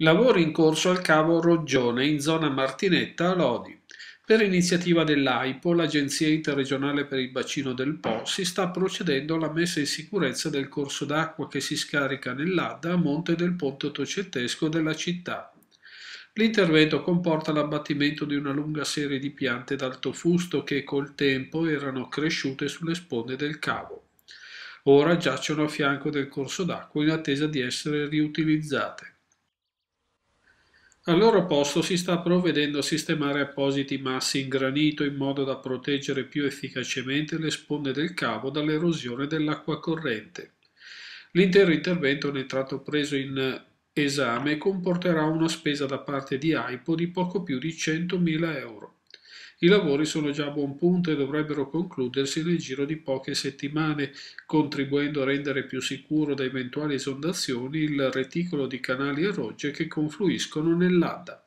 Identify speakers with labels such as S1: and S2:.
S1: Lavori in corso al cavo Roggione in zona Martinetta a Lodi. Per iniziativa dell'AIPO, l'Agenzia Interregionale per il Bacino del Po, si sta procedendo alla messa in sicurezza del corso d'acqua che si scarica nell'Adda a monte del ponte ottocentesco della città. L'intervento comporta l'abbattimento di una lunga serie di piante d'alto fusto che col tempo erano cresciute sulle sponde del cavo. Ora giacciono a fianco del corso d'acqua in attesa di essere riutilizzate. Al loro posto si sta provvedendo a sistemare appositi massi in granito in modo da proteggere più efficacemente le sponde del cavo dall'erosione dell'acqua corrente. L'intero intervento nel tratto preso in esame comporterà una spesa da parte di AIPO di poco più di 100.000 euro. I lavori sono già a buon punto e dovrebbero concludersi nel giro di poche settimane, contribuendo a rendere più sicuro da eventuali esondazioni il reticolo di canali e rocce che confluiscono nell'Adda.